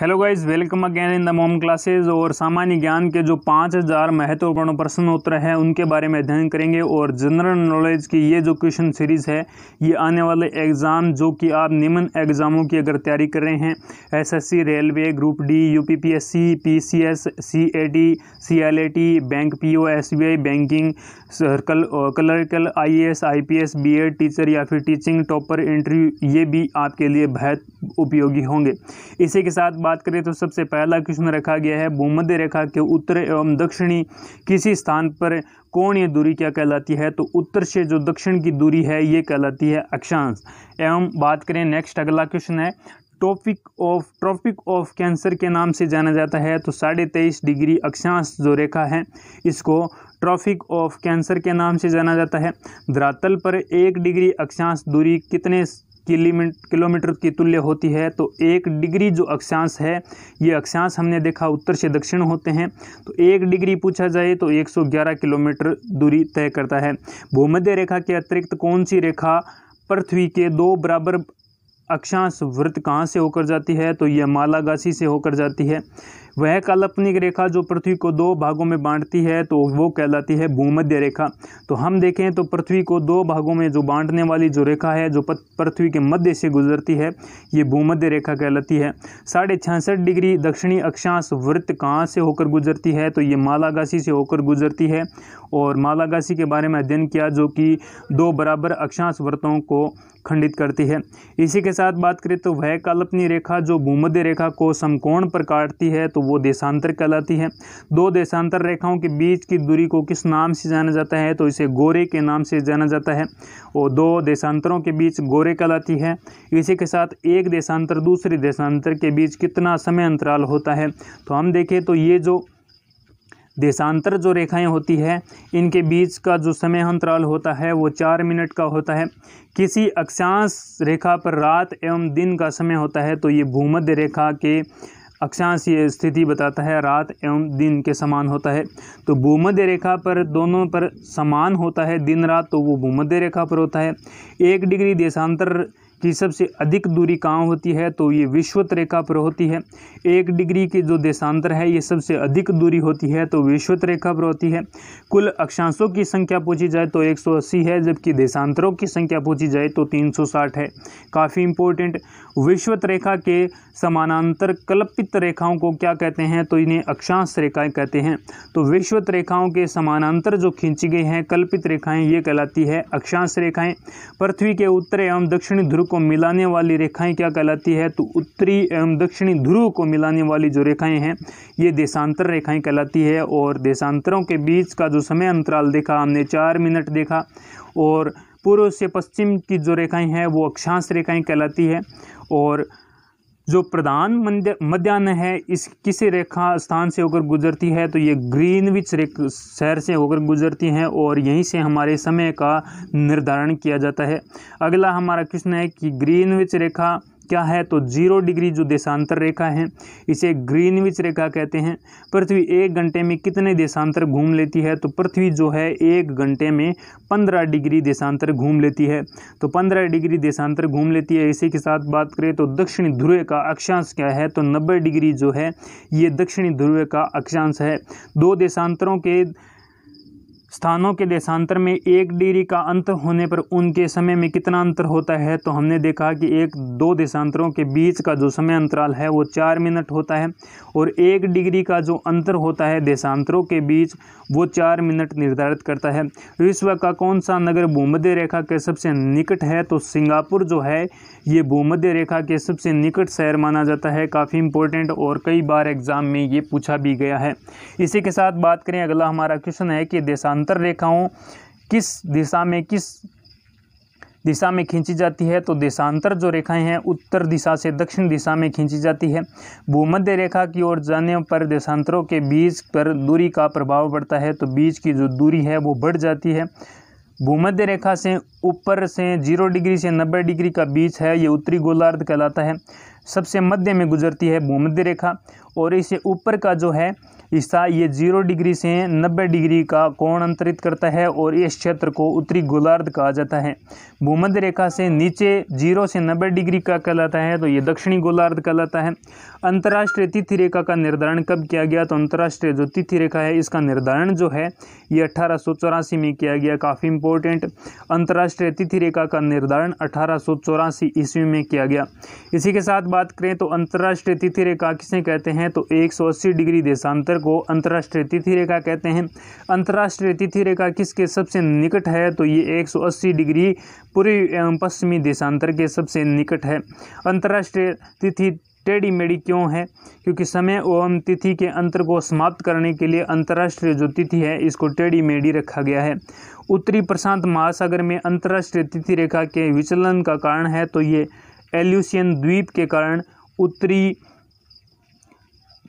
hello guys welcome again in the mom classes और सामान्य ज्ञान के जो पाँच हज़ार महत्वपूर्ण प्रश्न उत्तर हैं उनके बारे में अध्ययन करेंगे और जनरल नॉलेज की ये जो क्वेश्चन सीरीज़ है ये आने वाले एग्ज़ाम जो कि आप निम्न एग्ज़ामों की अगर तैयारी कर रहे हैं SSC railway group D U P P S C P C S C A T C L A T bank P O S B I banking circle clerical I S I P S B Ed teacher या फिर teaching topper interview ये भी आपके लिए बेहद उपयोगी होंगे इसी के साथ बात करें तो सबसे पहला क्वेश्चन रखा गया है भूमध्य रेखा के उत्तर एवं दक्षिणी किसी स्थान पर कौन ये दूरी क्या कहलाती है तो उत्तर से जो दक्षिण की दूरी है ये कहलाती है अक्षांश एवं बात करें नेक्स्ट अगला क्वेश्चन है topic of tropic of cancer के नाम से जाना जाता है तो साढ़े तेईस डिग्री अक्षांश जो रेखा है इसको ट्रॉपिक ऑफ कैंसर के नाम से जाना जाता है धरातल पर एक डिग्री अक्षांश दूरी कितने किलोमीटर की तुल्य होती है तो एक डिग्री जो अक्षांश है ये अक्षांश हमने देखा उत्तर से दक्षिण होते हैं तो एक डिग्री पूछा जाए तो 111 किलोमीटर दूरी तय करता है भूमध्य रेखा के अतिरिक्त कौन सी रेखा पृथ्वी के दो बराबर अक्षांश वृत्त कहाँ से होकर जाती है तो यह मालागासी से होकर जाती है वह काल्पनिक रेखा जो पृथ्वी को दो भागों में बांटती है तो वो कहलाती है भूमध्य रेखा तो हम देखें तो पृथ्वी को दो भागों में जो बांटने वाली जो रेखा है जो पृथ्वी के मध्य से गुजरती है ये भूमध्य रेखा कहलाती है साढ़े छियासठ डिग्री दक्षिणी अक्षांश वृत्त कहाँ से होकर गुजरती है तो ये मालागासी से होकर गुजरती है और मालागासी के बारे में अध्ययन किया जो कि दो बराबर अक्षांश वृत्तों को खंडित करती है इसी के साथ बात करें तो वह काल्पनिक रेखा जो भूमध्य रेखा को समकोण पर काटती है तो वो देशांतर कहलाती है दो देशांतर रेखाओं के बीच की दूरी को किस नाम से जाना जाता है तो इसे गोरे के नाम से जाना जाता है और दो देशांतरों के बीच गोरे कहलाती है इसी के साथ एक देशांतर दूसरे देशांतर के बीच कितना समय अंतराल होता है तो हम देखें तो ये जो देशांतर जो रेखाएं होती है इनके बीच का जो समय अंतराल होता है वो चार मिनट का होता है किसी अक्षांश रेखा पर रात एवं दिन का समय होता है तो ये भूमध्य रेखा के अक्षांश ये स्थिति बताता है रात एवं दिन के समान होता है तो भूमध्य रेखा पर दोनों पर समान होता है दिन रात तो वो भूमध्य रेखा पर होता है एक डिग्री देशांतर की सबसे अधिक दूरी कहाँ होती है तो ये विश्वत रेखा पर होती है एक डिग्री की जो देशांतर है ये सबसे अधिक दूरी होती है तो विश्वत रेखा पर होती है कुल अक्षांशों की संख्या पूछी जाए तो 180 है जबकि देशांतरों की संख्या पूछी जाए तो 360 है काफ़ी इंपॉर्टेंट विश्वत रेखा के समानांतर कल्पित रेखाओं को क्या कहते हैं तो इन्हें अक्षांश रेखाएँ कहते हैं तो विश्वत रेखाओं के समानांतर जो खींची गई हैं कल्पित रेखाएँ ये कहलाती है अक्षांश रेखाएँ पृथ्वी के उत्तर एवं दक्षिणी ध्रुव को मिलाने वाली रेखाएं क्या कहलाती है तो उत्तरी एवं दक्षिणी ध्रुव को मिलाने वाली जो रेखाएं हैं ये देशांतर रेखाएं कहलाती है और देशांतरों के बीच का जो समय अंतराल देखा हमने चार मिनट देखा और पूर्व से पश्चिम की जो रेखाएं हैं वो अक्षांश रेखाएं कहलाती है और जो प्रधान मध्यान्ह है इस किसी रेखा स्थान से होकर गुजरती है तो ये ग्रीनविच शहर से होकर गुजरती हैं और यहीं से हमारे समय का निर्धारण किया जाता है अगला हमारा क्वेश्चन है कि ग्रीनविच रेखा क्या है तो जीरो डिग्री जो देशांतर रेखा है इसे ग्रीनविच रेखा कहते हैं पृथ्वी एक घंटे में कितने देशांतर घूम लेती है तो पृथ्वी जो है एक घंटे में पंद्रह डिग्री देशांतर घूम लेती है तो पंद्रह डिग्री देशांतर घूम लेती है इसी के साथ बात करें तो दक्षिणी ध्रुव का अक्षांश क्या है तो नब्बे डिग्री जो है ये दक्षिणी ध्रुव का अक्षांश है दो देशांतरों के स्थानों के देशांतर में एक डिग्री का अंतर होने पर उनके समय में कितना अंतर होता है तो हमने देखा कि एक दो देशांतरों के बीच का जो समय अंतराल है वो चार मिनट होता है और एक डिग्री का जो अंतर होता है देशांतरों के बीच वो चार मिनट निर्धारित करता है विश्व का कौन सा नगर भूमध्य रेखा के सबसे निकट है तो सिंगापुर जो है ये भूमध्य रेखा के सबसे निकट शहर माना जाता है काफ़ी इंपॉर्टेंट और कई बार एग्ज़ाम में ये पूछा भी गया है इसी के साथ बात करें अगला हमारा क्वेश्चन है कि देशांतर अंतर रेखाओं किस दिशा में किस दिशा में खींची जाती है तो देशांतर जो रेखाएं हैं उत्तर दिशा से दक्षिण दिशा में खींची जाती है भूमध्य रेखा की ओर जाने पर देशांतरों के बीच पर दूरी का प्रभाव पड़ता है तो बीच की जो दूरी है वो बढ़ जाती है भूमध्य रेखा से ऊपर से जीरो डिग्री से नब्बे डिग्री का बीच है ये उत्तरी गोलार्ध कहलाता है सबसे मध्य में गुजरती है भूमध्य रेखा और इसे ऊपर का जो है हिस्सा ये जीरो डिग्री से नब्बे डिग्री का कोण अंतरित करता है और इस क्षेत्र को उत्तरी गोलार्ध कहा जाता है भूमध्य रेखा से नीचे जीरो से नब्बे डिग्री का कहलाता है तो ये दक्षिणी गोलार्ध कहलाता है अंतर्राष्ट्रीय तिथि रेखा का निर्धारण कब किया गया तो अंतर्राष्ट्रीय जो तिथि रेखा है इसका निर्धारण जो है ये अठारह में किया गया काफ़ी इंपॉर्टेंट अंतर्राष्ट्रीय तिथि रेखा का निर्धारण अठारह ईस्वी में किया गया इसी के साथ बात करें तो अंतर्राष्ट्रीय तिथि रेखा किसे कहते हैं तो 180 डिग्री देशांतर को अंतर्राष्ट्रीय तिथि रेखा कहते हैं अंतर्राष्ट्रीय तिथि रेखा किसके सबसे निकट है तो ये 180 डिग्री पूर्वी एवं पश्चिमी देशांतर के सबसे निकट है अंतर्राष्ट्रीय तिथि टेढ़ी मेढ़ी क्यों है क्योंकि समय एवं तिथि के अंतर को समाप्त करने के लिए अंतर्राष्ट्रीय जो तिथि है इसको टेढ़ी मेढ़ी रखा गया है उत्तरी प्रशांत महासागर में अंतर्राष्ट्रीय तिथि रेखा के विचलन का कारण है तो ये एल्यूसियन द्वीप के कारण उत्तरी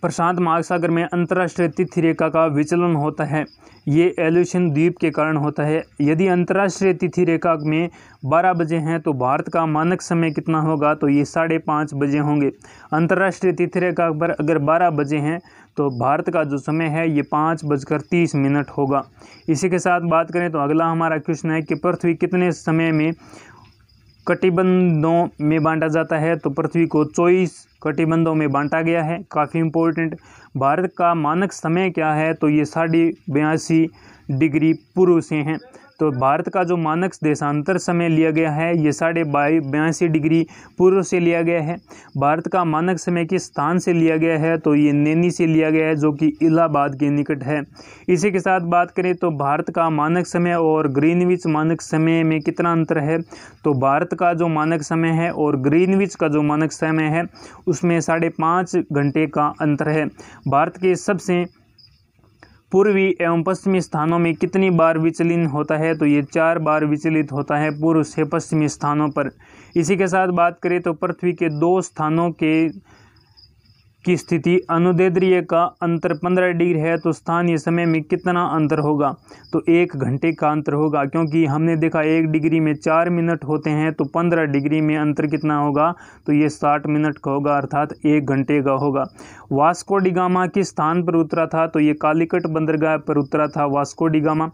प्रशांत महासागर में अंतर्राष्ट्रीय तिथि रेखा का विचलन होता है ये एल्यूशियन द्वीप के कारण होता है यदि अंतर्राष्ट्रीय तिथि रेखा में 12 बजे हैं तो भारत का मानक समय कितना होगा तो ये साढ़े पाँच बजे होंगे अंतर्राष्ट्रीय तिथि रेखा पर अगर 12 बजे हैं तो भारत का जो समय है ये पाँच बजकर तीस मिनट होगा इसी के साथ बात करें तो अगला हमारा क्वेश्चन है कि पृथ्वी कितने समय में कटिबंधों में बांटा जाता है तो पृथ्वी को चौबीस कटिबंधों में बांटा गया है काफ़ी इम्पोर्टेंट भारत का मानक समय क्या है तो ये साढ़े बयासी डिग्री पूर्व से हैं तो भारत का जो मानक देशांतर समय लिया गया है ये साढ़े बाई बयासी डिग्री पूर्व से लिया गया है भारत का मानक समय किस स्थान से लिया गया है तो ये नैनी से लिया गया है जो कि इलाहाबाद के निकट है इसी के साथ बात करें तो भारत का मानक समय और ग्रीनविच मानक समय में कितना अंतर है तो भारत का जो मानक समय है और ग्रीनविच का जो मानक समय है उसमें साढ़े पाँच घंटे का अंतर है भारत के सबसे पूर्वी एवं पश्चिमी स्थानों में कितनी बार विचलन होता है तो ये चार बार विचलित होता है पूर्व से पश्चिमी स्थानों पर इसी के साथ बात करें तो पृथ्वी के दो स्थानों के की स्थिति अनुदेद्रीय का अंतर पंद्रह डिग्री है तो स्थानीय समय में कितना अंतर होगा तो एक घंटे का अंतर होगा क्योंकि हमने देखा एक डिग्री में चार मिनट होते हैं तो पंद्रह डिग्री में अंतर कितना होगा तो ये साठ मिनट का होगा अर्थात एक घंटे का होगा वास्को डिगामा किस स्थान पर उतरा था तो ये कालीकट बंदरगाह पर उतरा था वास्को डिगामा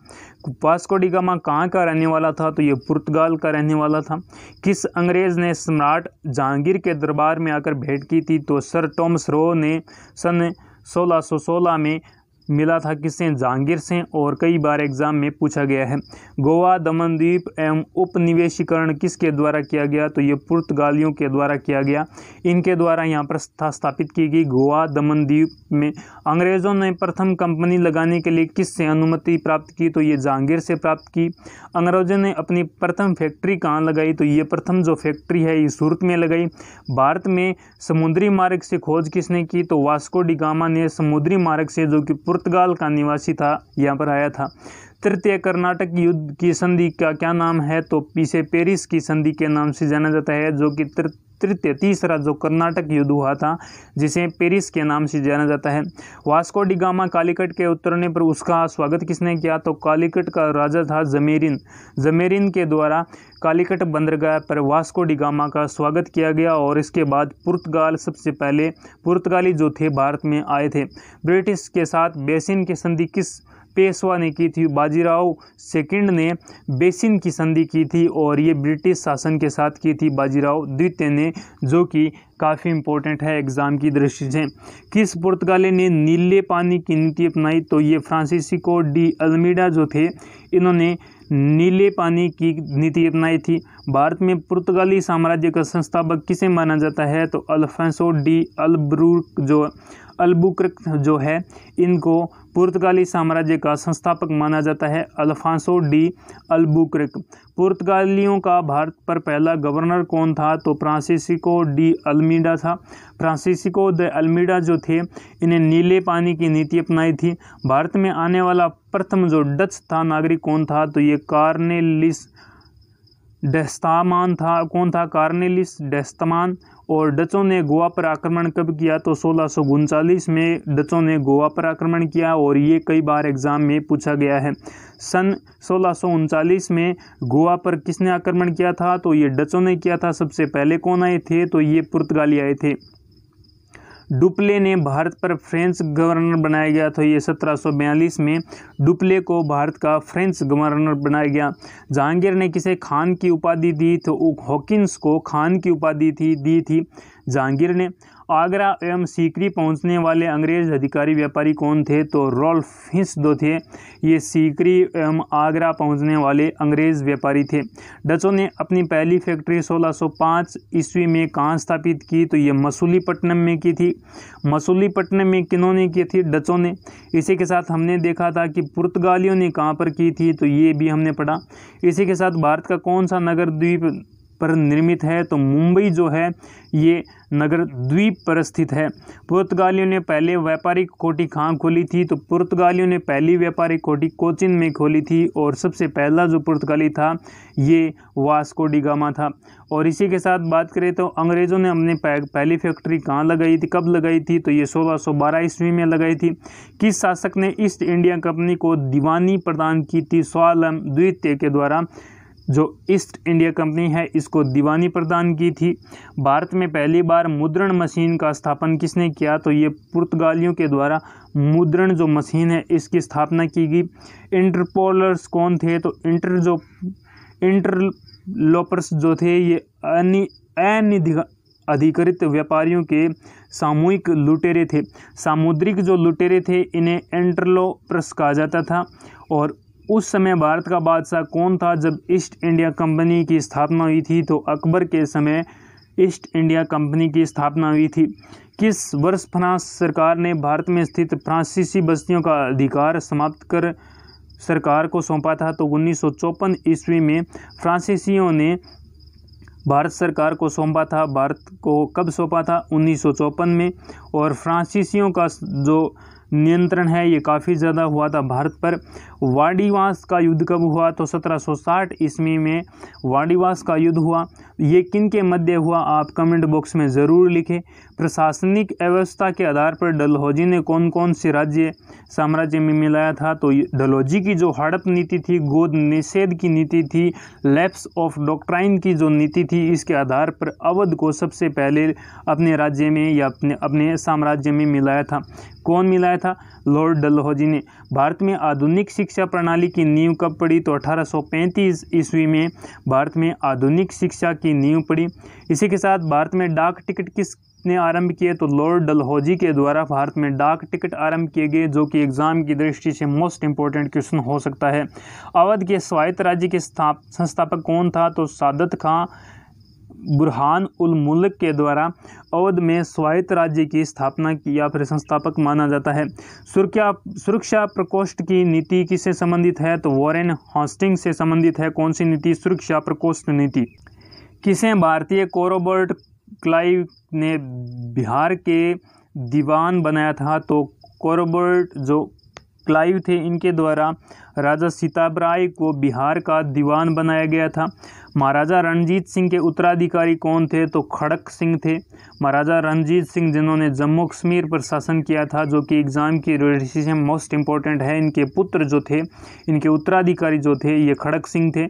वास्को डिगामा कहाँ का रहने वाला था तो ये पुर्तगाल का रहने वाला था किस अंग्रेज़ ने सम्राट जहांगीर के दरबार में आकर भेंट की थी तो सर टॉमस थ्रो ने सन 1616 में मिला था किससे जहांगीर से और कई बार एग्ज़ाम में पूछा गया है गोवा दमनद्वीप एवं उपनिवेशीकरण किसके द्वारा किया गया तो ये पुर्तगालियों के द्वारा किया गया इनके द्वारा यहाँ पर स्थापित की गई गोवा दमनद्वीप में अंग्रेज़ों ने प्रथम कंपनी लगाने के लिए किससे अनुमति प्राप्त की तो ये जहांगीर से प्राप्त की अंग्रेज़ों ने अपनी प्रथम फैक्ट्री कहाँ लगाई तो ये प्रथम जो फैक्ट्री है ये सूरत में लगाई भारत में समुद्री मार्ग से खोज किसने की तो वास्को डिगामा ने समुद्री मार्ग से जो कि पुर्तगाल का निवासी था यहाँ पर आया था तृतीय कर्नाटक युद्ध की संधि का क्या नाम है तो इसे पेरिस की संधि के नाम से जाना जाता है जो कि तृतीय तीसरा जो कर्नाटक युद्ध हुआ था जिसे पेरिस के नाम से जाना जाता है वास्को डिगामा कालीकट के उतरने पर उसका स्वागत किसने किया तो कालीकट का राजा था जमेरिन जमेरिन के द्वारा कालीकट बंदरगाह पर वास्को डिगामा का स्वागत किया गया और इसके बाद पुर्तगाल सबसे पहले पुर्तगाली जो थे भारत में आए थे ब्रिटिश के साथ बेसिन की संधि किस पेशवा ने की थी बाजीराव सेकंड ने बेसिन की संधि की थी और ये ब्रिटिश शासन के साथ की थी बाजीराव द्वितीय ने जो कि काफ़ी इंपॉर्टेंट है एग्ज़ाम की दृष्टि से किस पुर्तगाली ने नीले पानी की नीति अपनाई तो ये फ्रांसिसिको डी अल्मीडा जो थे इन्होंने नीले पानी की नीति अपनाई थी भारत में पुर्तगाली साम्राज्य का संस्थापक किसे माना जाता है तो अल्फेंसो डी अलब्रू जो अल्बुकर्क जो है इनको पुर्तगाली साम्राज्य का संस्थापक माना जाता है अल्फांसो डी अल्बुकर्क पुर्तगालियों का भारत पर पहला गवर्नर कौन था तो फ्रांसिसिको डी अल्मीडा था फ्रांसिसिको द अल्मीडा जो थे इन्हें नीले पानी की नीति अपनाई थी भारत में आने वाला प्रथम जो डच था नागरिक कौन था तो ये कार्नेलिस डेस्तामान था कौन था कार्नेलिस डेस्तमान और डचों ने गोवा पर आक्रमण कब किया तो सोलह में डचों ने गोवा पर आक्रमण किया और ये कई बार एग्ज़ाम में पूछा गया है सन सोलह में गोवा पर किसने आक्रमण किया था तो ये डचों ने किया था सबसे पहले कौन आए थे तो ये पुर्तगाली आए थे डुप्ले ने भारत पर फ्रेंच गवर्नर बनाया गया तो ये 1742 में डुप्ले को भारत का फ्रेंच गवर्नर बनाया गया जहांगीर ने किसे खान की उपाधि दी तो हॉकिंस को खान की उपाधि थी दी थी जहांगीर ने आगरा एवं सीकरी पहुंचने वाले अंग्रेज अधिकारी व्यापारी कौन थे तो रोल्फ हिंस दो थे ये सीकरी एवं आगरा पहुंचने वाले अंग्रेज व्यापारी थे डचों ने अपनी पहली फैक्ट्री 1605 ईस्वी में कहाँ स्थापित की तो ये मसूलीपट्टनम में की थी मसूलीपट्टनम में किन्होंने की थी डचों ने इसी के साथ हमने देखा था कि पुर्तगालियों ने कहाँ पर की थी तो ये भी हमने पढ़ा इसी के साथ भारत का कौन सा नगर द्वीप पर निर्मित है तो मुंबई जो है ये नगर द्वीप पर स्थित है पुर्तगालियों ने पहले व्यापारिक कोठी कहाँ खोली थी तो पुर्तगालियों ने पहली व्यापारिक कोठी कोचिन में खोली थी और सबसे पहला जो पुर्तगाली था ये वास्को डिगामा था और इसी के साथ बात करें तो अंग्रेज़ों ने अपने पहली फैक्ट्री कहाँ लगाई थी कब लगाई थी तो ये सोलह सौ बारह ईस्वी में लगाई थी किस शासक ने ईस्ट इंडिया कंपनी को दीवानी प्रदान की थी स्वालम द्वितीय के द्वारा जो ईस्ट इंडिया कंपनी है इसको दीवानी प्रदान की थी भारत में पहली बार मुद्रण मशीन का स्थापन किसने किया तो ये पुर्तगालियों के द्वारा मुद्रण जो मशीन है इसकी स्थापना की गई इंटरपोलर्स कौन थे तो इंटर जो इंटरलोपर्स जो थे ये अनि अधिकृत व्यापारियों के सामूहिक लुटेरे थे सामुद्रिक जो लुटेरे थे इन्हें एंट्रलोप्रस कहा जाता था और उस समय भारत का बादशाह कौन था जब ईस्ट इंडिया कंपनी की स्थापना हुई थी तो अकबर के समय ईस्ट इंडिया कंपनी की स्थापना हुई थी किस वर्ष फ्रांस सरकार ने भारत में स्थित फ्रांसीसी बस्तियों का अधिकार समाप्त कर सरकार को सौंपा था तो उन्नीस ईस्वी में फ्रांसीसियों ने भारत सरकार को सौंपा था भारत को कब सौंपा था उन्नीस में और फ्रांसीसियों का जो नियंत्रण है ये काफ़ी ज़्यादा हुआ था भारत पर वाडीवास का युद्ध कब हुआ तो 1760 ईस्वी में वाडीवास का युद्ध हुआ ये किन के मध्य हुआ आप कमेंट बॉक्स में ज़रूर लिखें प्रशासनिक व्यवस्था के आधार पर डलहौजी ने कौन कौन से राज्य साम्राज्य में मिलाया था तो डलहौजी की जो हड़प नीति थी गोद निषेध की नीति थी लैप्स ऑफ डॉक्ट्राइन की जो नीति थी इसके आधार पर अवध को सबसे पहले अपने राज्य में या अपने अपने साम्राज्य में मिलाया था कौन मिलाया था लॉर्ड डलहौजी ने भारत में आधुनिक शिक्षा प्रणाली की नींव कब पड़ी तो 1835 ईस्वी में भारत में आधुनिक शिक्षा की नींव पड़ी इसी के साथ भारत में डाक टिकट किस ने आरंभ किए तो लॉर्ड डलहौजी के द्वारा भारत में डाक टिकट आरंभ किए गए जो कि एग्जाम की दृष्टि से मोस्ट इंपॉर्टेंट क्वेश्चन हो सकता है अवध के स्वायत्त राज्य के स्थाप संस्थापक कौन था तो सादत खां बुरहान उल मुल्क के द्वारा अवध में स्वायत्त राज्य की स्थापना की या फिर संस्थापक माना जाता है सुरक्षा सुरक्षा प्रकोष्ठ की नीति किससे संबंधित है तो वॉरेन हॉस्टिंग से संबंधित है कौन सी नीति सुरक्षा प्रकोष्ठ नीति किसे भारतीय कोरोबर्ट क्लाइव ने बिहार के दीवान बनाया था तो कोरोबर्ट जो क्लाइव थे इनके द्वारा राजा सीताब राय को बिहार का दीवान बनाया गया था महाराजा रणजीत सिंह के उत्तराधिकारी कौन थे तो खड़क सिंह थे महाराजा रणजीत सिंह जिन्होंने जम्मू कश्मीर पर शासन किया था जो कि एग्ज़ाम की रेडिसी मोस्ट इम्पॉर्टेंट है इनके पुत्र जो थे इनके उत्तराधिकारी जो थे ये खड़क सिंह थे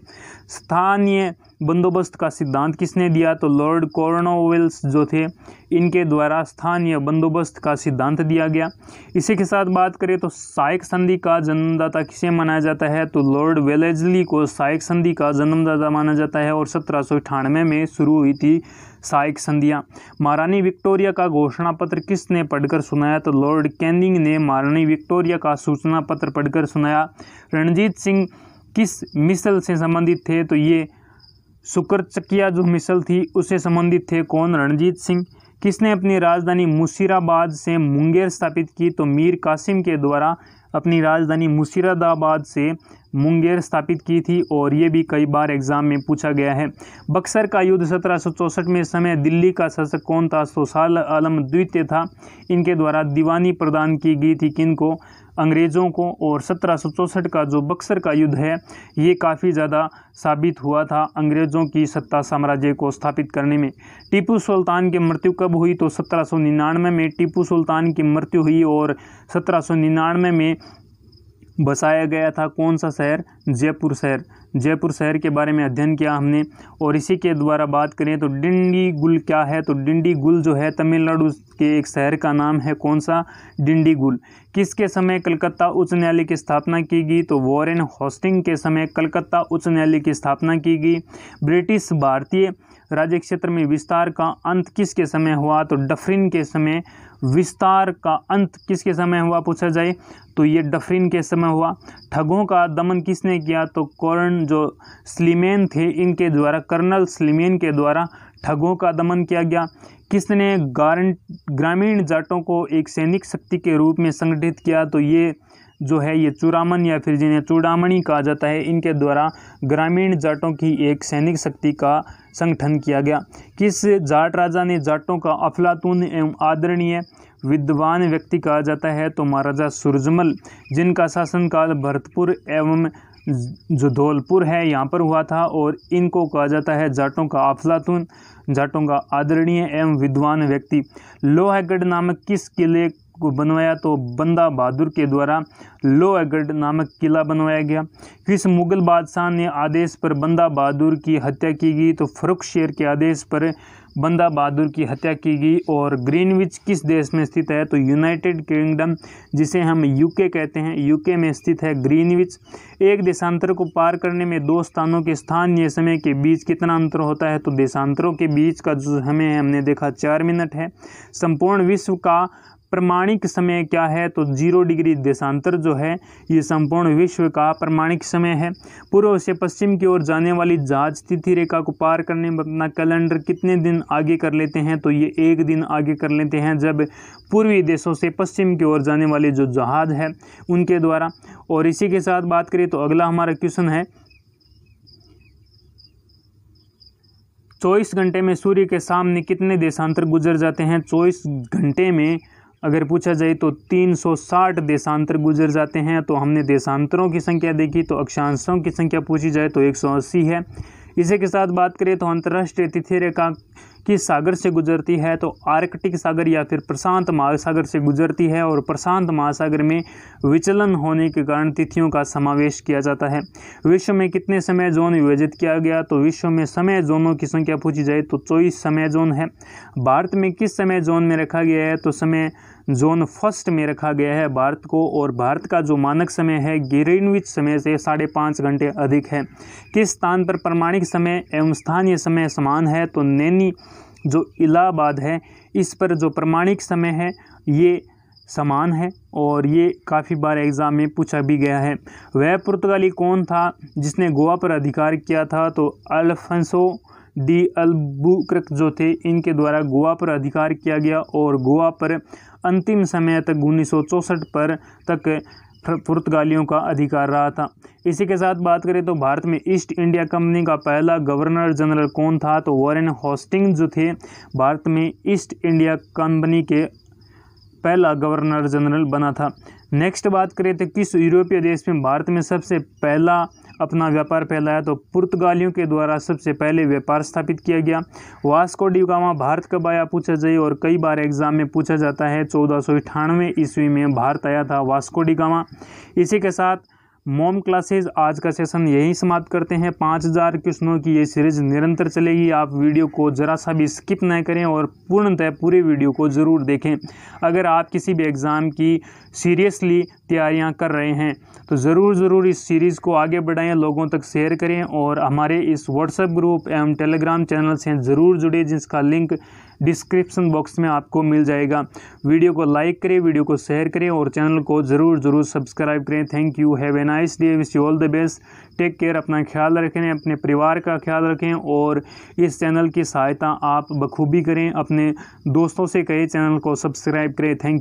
स्थानीय बंदोबस्त का सिद्धांत किसने दिया तो लॉर्ड कॉर्नोवेल्स जो थे इनके द्वारा स्थानीय बंदोबस्त का सिद्धांत दिया गया इसी के साथ बात करें तो सहायक संधि का जन्मदाता किसे माना जाता है तो लॉर्ड वेलेजली को सहायक संधि का जन्मदाता माना जाता है और सत्रह में शुरू हुई थी सहायक संधियाँ महारानी विक्टोरिया का घोषणा पत्र किसने पढ़कर सुनाया तो लॉर्ड कैनिंग ने महारानी विक्टोरिया का सूचना पत्र पढ़कर सुनाया रणजीत सिंह किस मिसल से संबंधित थे तो ये शुक्र चकिया जो मिसल थी उससे संबंधित थे कौन रणजीत सिंह किसने अपनी राजधानी मुशीराबाद से मुंगेर स्थापित की तो मीर कासिम के द्वारा अपनी राजधानी मुशीराबाद से मुंगेर स्थापित की थी और ये भी कई बार एग्जाम में पूछा गया है बक्सर का युद्ध सत्रह में समय दिल्ली का शासक कौन था सोशाल आलम द्वितीय था इनके द्वारा दीवानी प्रदान की गई थी किन को अंग्रेज़ों को और सत्रह का जो बक्सर का युद्ध है ये काफ़ी ज़्यादा साबित हुआ था अंग्रेज़ों की सत्ता साम्राज्य को स्थापित करने में टीपू सुल्तान की मृत्यु कब हुई तो सत्रह में टीपू सुल्तान की मृत्यु हुई और सत्रह में बसाया गया था कौन सा शहर जयपुर शहर जयपुर शहर के बारे में अध्ययन किया हमने और इसी के द्वारा बात करें तो डिंडीगुल क्या है तो डिंडीगुल जो है तमिलनाडु के एक शहर का नाम है कौन सा डिंडीगुल किसके समय कलकत्ता उच्च न्यायालय की स्थापना की गई तो वॉरेन हॉस्टिंग के समय कलकत्ता उच्च न्यायालय की स्थापना की गई ब्रिटिश भारतीय राज्य क्षेत्र में विस्तार का अंत किसके समय हुआ तो डफरिन के समय विस्तार का अंत किसके समय हुआ पूछा जाए तो ये डफरिन के समय हुआ ठगों का दमन किसने किया तो कौरण जो स्लीमेन थे इनके द्वारा कर्नल स्लीमेन के द्वारा ठगों का दमन किया गया किसने ग्रामीण जाटों को एक सैनिक शक्ति के रूप में संगठित किया तो ये जो है ये चूड़ामन या फिर जिन्हें चूड़ामणी कहा जाता है इनके द्वारा ग्रामीण जाटों की एक सैनिक शक्ति का संगठन किया गया किस जाट राजा ने जाटों का अफलातून एवं आदरणीय विद्वान व्यक्ति कहा जाता है तो महाराजा सुरजमल जिनका शासनकाल भरतपुर एवं जो धौलपुर है यहाँ पर हुआ था और इनको कहा जाता है जाटों का अफलातून जाटों का आदरणीय एवं विद्वान व्यक्ति लोहागढ़ नामक किस किले को बनवाया तो बंदा बहादुर के द्वारा लोहगढ़ नामक किला बनवाया गया किस मुग़ल बादशाह ने आदेश पर बंदा बहादुर की हत्या की गई तो फरुख शेर के आदेश पर बंदा बहादुर की हत्या की गई और ग्रीनविच किस देश में स्थित है तो यूनाइटेड किंगडम जिसे हम यूके कहते हैं यूके में स्थित है ग्रीनविच एक देशांतर को पार करने में दो स्थानों के स्थानीय समय के बीच कितना अंतर होता है तो देशांतरों के बीच का जो हमें हमने देखा चार मिनट है संपूर्ण विश्व का प्रमाणिक समय क्या है तो जीरो डिग्री देशांतर जो है ये संपूर्ण विश्व का प्रमाणिक समय है पूर्व से पश्चिम की ओर जाने वाली जहाज तिथि रेखा को पार करने में अपना कैलेंडर कितने दिन आगे कर लेते हैं तो ये एक दिन आगे कर लेते हैं जब पूर्वी देशों से पश्चिम की ओर जाने वाले जो जहाज है उनके द्वारा और इसी के साथ बात करें तो अगला हमारा क्वेश्चन है चौबीस घंटे में सूर्य के सामने कितने देशांतर गुजर जाते हैं चौबीस घंटे में अगर पूछा जाए तो 360 देशांतर गुजर जाते हैं तो हमने देशांतरों की संख्या देखी तो अक्षांशों की संख्या पूछी जाए तो 180 है इसी के साथ बात करें तो अंतर्राष्ट्रीय तिथि रेखा किस सागर से गुजरती है तो आर्कटिक सागर या फिर प्रशांत महासागर से गुजरती है और प्रशांत महासागर में विचलन होने के कारण तिथियों का समावेश किया जाता है विश्व में कितने समय जोन विभाजित किया गया तो विश्व में समय जोनों की संख्या पूछी जाए तो चौबीस समय जोन है भारत में किस समय जोन में रखा गया है तो समय जोन फर्स्ट में रखा गया है भारत को और भारत का जो मानक समय है ग्रीनविच समय से साढ़े पाँच घंटे अधिक है किस स्थान पर प्रमाणिक समय एवं स्थानीय समय समान है तो नैनी जो इलाहाबाद है इस पर जो प्रमाणिक समय है ये समान है और ये काफ़ी बार एग्ज़ाम में पूछा भी गया है वह पुर्तगाली कौन था जिसने गोवा पर अधिकार किया था तो अल्फंसो डी अल्बुक्रक जो थे इनके द्वारा गोवा पर अधिकार किया गया और गोवा पर अंतिम समय तक उन्नीस पर तक पुर्तगालियों का अधिकार रहा था इसी के साथ बात करें तो भारत में ईस्ट इंडिया कंपनी का पहला गवर्नर जनरल कौन था तो वॉरेन हॉस्टिंग जो थे भारत में ईस्ट इंडिया कंपनी के पहला गवर्नर जनरल बना था नेक्स्ट बात करें तो किस यूरोपीय देश में भारत में सबसे पहला अपना व्यापार फैलाया तो पुर्तगालियों के द्वारा सबसे पहले व्यापार स्थापित किया गया वास्को डिगामा भारत कब आया पूछा जाए और कई बार एग्जाम में पूछा जाता है चौदह ईस्वी में भारत आया था वास्को डिगामा इसी के साथ मोम क्लासेज आज का सेशन यहीं समाप्त करते हैं पाँच हज़ार क्वेश्चनों की ये सीरीज निरंतर चलेगी आप वीडियो को ज़रा सा भी स्किप न करें और पूर्णतः पूरे वीडियो को ज़रूर देखें अगर आप किसी भी एग्ज़ाम की सीरियसली तैयारियां कर रहे हैं तो ज़रूर ज़रूर इस सीरीज़ को आगे बढ़ाएं लोगों तक शेयर करें और हमारे इस व्हाट्सएप ग्रुप एवं टेलीग्राम चैनल से ज़रूर जुड़े जिसका लिंक डिस्क्रिप्सन बॉक्स में आपको मिल जाएगा वीडियो को लाइक करें वीडियो को शेयर करें और चैनल को ज़रूर ज़रूर सब्सक्राइब करें thank you have a nice day wish you all the best take care अपना ख्याल रखें अपने परिवार का ख्याल रखें और इस चैनल की सहायता आप बखूबी करें अपने दोस्तों से कहें चैनल को सब्सक्राइब करें थैंक